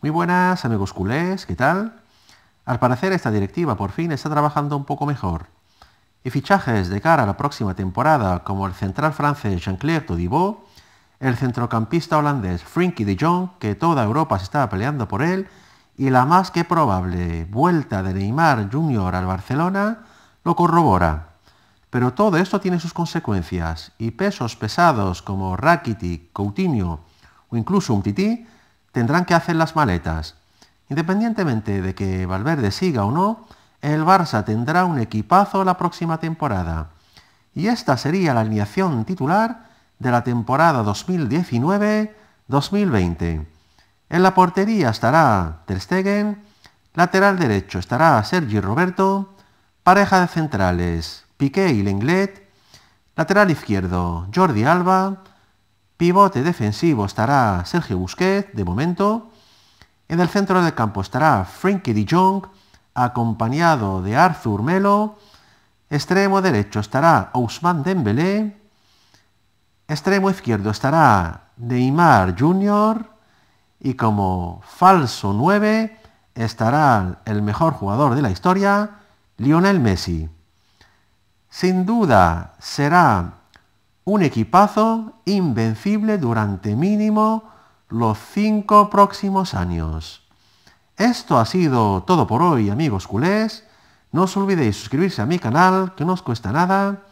Muy buenas amigos culés, ¿qué tal? Al parecer esta directiva por fin está trabajando un poco mejor. Y fichajes de cara a la próxima temporada como el central francés Jean-Claire Todibo, el centrocampista holandés Frinky de Jong, que toda Europa se estaba peleando por él, y la más que probable vuelta de Neymar Jr. al Barcelona lo corrobora. Pero todo esto tiene sus consecuencias, y pesos pesados como Rakitic, Coutinho o incluso un Umtiti tendrán que hacer las maletas. Independientemente de que Valverde siga o no, el Barça tendrá un equipazo la próxima temporada. Y esta sería la alineación titular de la temporada 2019-2020. En la portería estará Ter Stegen, lateral derecho estará Sergi Roberto, pareja de centrales Piqué y Lenglet, lateral izquierdo Jordi Alba, Pivote defensivo estará Sergio Busquets, de momento. En el centro del campo estará Frankie de Jong, acompañado de Arthur Melo. Extremo derecho estará Ousmane Dembélé. Extremo izquierdo estará Neymar Jr. Y como falso 9 estará el mejor jugador de la historia, Lionel Messi. Sin duda será un equipazo invencible durante mínimo los cinco próximos años. Esto ha sido todo por hoy, amigos culés. No os olvidéis suscribirse a mi canal, que no os cuesta nada,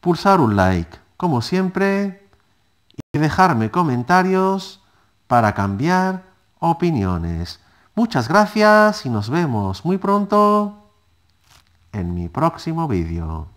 pulsar un like, como siempre, y dejarme comentarios para cambiar opiniones. Muchas gracias y nos vemos muy pronto en mi próximo vídeo.